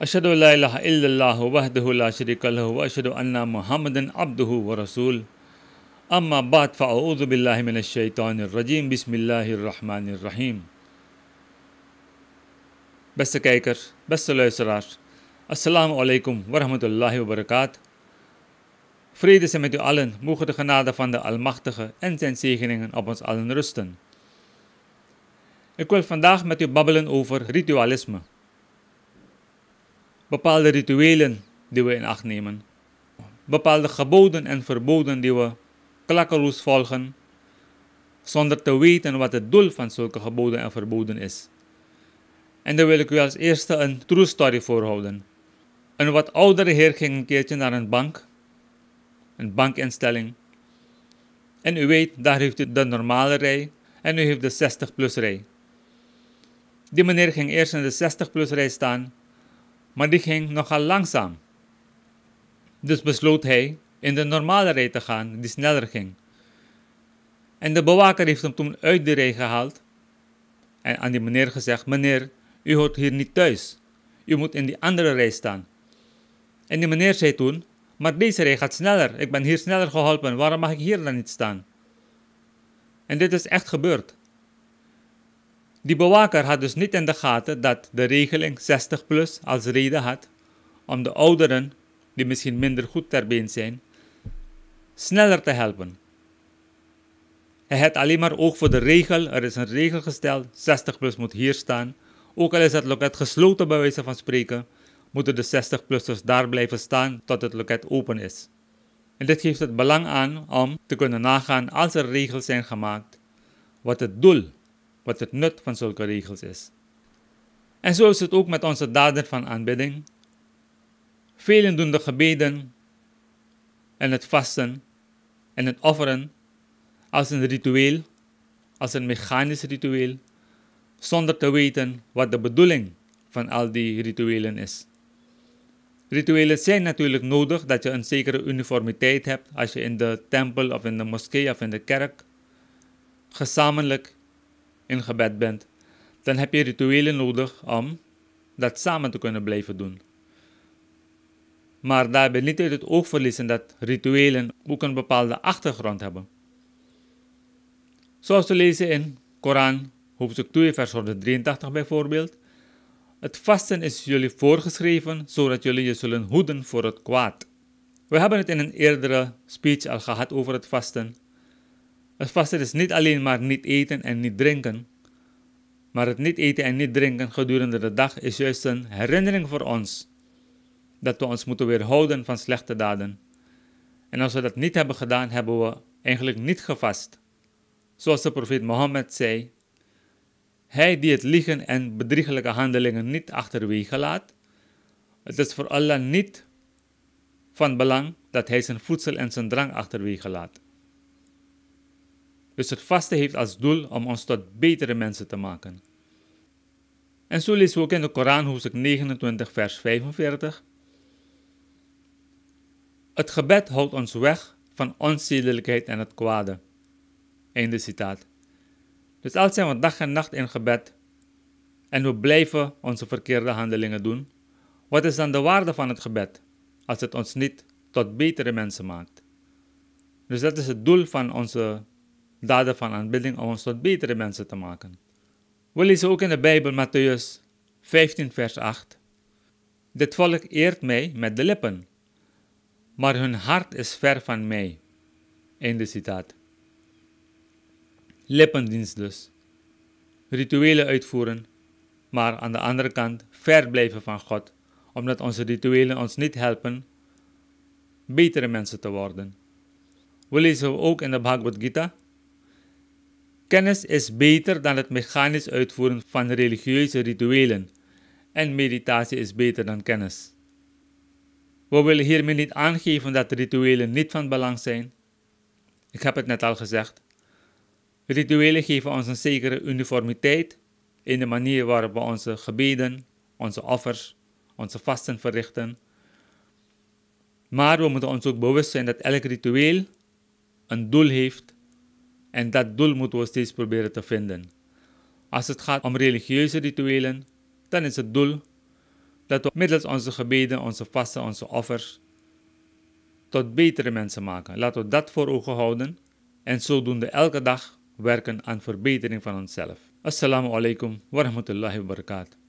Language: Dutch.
أشهد لا إله إلا الله وحده لا شريك له وأشهد أن محمدا عبده ورسول أما بعد فأعوذ بالله من الشيطان الرجيم بسم الله الرحمن الرحيم Beste kijkers, beste luisteraars, assalamu alaikum wa rahmatullahi wa barakat. Vrede zijn met u allen, mogen de genade van de Almachtige en zijn zegeningen op ons allen rusten. Ik wil vandaag met u babbelen over ritualisme bepaalde rituelen die we in acht nemen, bepaalde geboden en verboden die we klakkeloos volgen, zonder te weten wat het doel van zulke geboden en verboden is. En daar wil ik u als eerste een true story voorhouden. Een wat oudere heer ging een keertje naar een bank, een bankinstelling. En u weet, daar heeft u de normale rij en u heeft de 60-plus rij. Die meneer ging eerst in de 60-plus rij staan maar die ging nogal langzaam. Dus besloot hij in de normale rij te gaan, die sneller ging. En de bewaker heeft hem toen uit de rij gehaald en aan die meneer gezegd: Meneer, u hoort hier niet thuis. U moet in die andere rij staan. En die meneer zei toen: Maar deze rij gaat sneller. Ik ben hier sneller geholpen. Waarom mag ik hier dan niet staan? En dit is echt gebeurd. Die bewaker had dus niet in de gaten dat de regeling 60 plus als reden had om de ouderen, die misschien minder goed ter been zijn, sneller te helpen. Hij had alleen maar oog voor de regel, er is een regel gesteld, 60 plus moet hier staan. Ook al is het loket gesloten bij wijze van spreken, moeten de 60-plussers daar blijven staan tot het loket open is. En dit geeft het belang aan om te kunnen nagaan als er regels zijn gemaakt, wat het doel wat het nut van zulke regels is. En zo is het ook met onze daden van aanbidding. Velen doen de gebeden en het vasten en het offeren als een ritueel, als een mechanisch ritueel, zonder te weten wat de bedoeling van al die rituelen is. Rituelen zijn natuurlijk nodig dat je een zekere uniformiteit hebt als je in de tempel of in de moskee of in de kerk gezamenlijk in gebed bent, dan heb je rituelen nodig om dat samen te kunnen blijven doen. Maar daarbij niet uit het oog verliezen dat rituelen ook een bepaalde achtergrond hebben. Zoals te lezen in Koran, hoofdstuk 2, vers 183 bijvoorbeeld. Het vasten is jullie voorgeschreven, zodat jullie je zullen hoeden voor het kwaad. We hebben het in een eerdere speech al gehad over het vasten, het vasten is niet alleen maar niet eten en niet drinken. Maar het niet eten en niet drinken gedurende de dag is juist een herinnering voor ons dat we ons moeten weerhouden van slechte daden. En als we dat niet hebben gedaan, hebben we eigenlijk niet gevast. Zoals de profeet Mohammed zei: Hij die het liegen en bedriegelijke handelingen niet achterwege laat, het is voor Allah niet van belang dat hij zijn voedsel en zijn drank achterwege laat. Dus het vasten heeft als doel om ons tot betere mensen te maken. En zo lezen we ook in de Koran, hoofdstuk 29, vers 45. Het gebed houdt ons weg van onzedelijkheid en het kwade. Einde citaat. Dus als zijn we dag en nacht in gebed en we blijven onze verkeerde handelingen doen, wat is dan de waarde van het gebed als het ons niet tot betere mensen maakt? Dus dat is het doel van onze daden van aanbidding om ons tot betere mensen te maken. We lezen ook in de Bijbel Matthäus 15, vers 8. Dit volk eert mij met de lippen, maar hun hart is ver van mij. Einde citaat. Lippendienst dus. Rituelen uitvoeren, maar aan de andere kant ver blijven van God, omdat onze rituelen ons niet helpen betere mensen te worden. We lezen ook in de Bhagavad Gita Kennis is beter dan het mechanisch uitvoeren van religieuze rituelen en meditatie is beter dan kennis. We willen hiermee niet aangeven dat rituelen niet van belang zijn. Ik heb het net al gezegd. Rituelen geven ons een zekere uniformiteit in de manier waarop we onze gebeden, onze offers, onze vasten verrichten. Maar we moeten ons ook bewust zijn dat elk ritueel een doel heeft en dat doel moeten we steeds proberen te vinden. Als het gaat om religieuze rituelen, dan is het doel dat we middels onze gebeden, onze vasten, onze offers tot betere mensen maken. Laten we dat voor ogen houden en zodoende elke dag werken aan verbetering van onszelf. Assalamu alaikum warahmatullahi rahmatullahi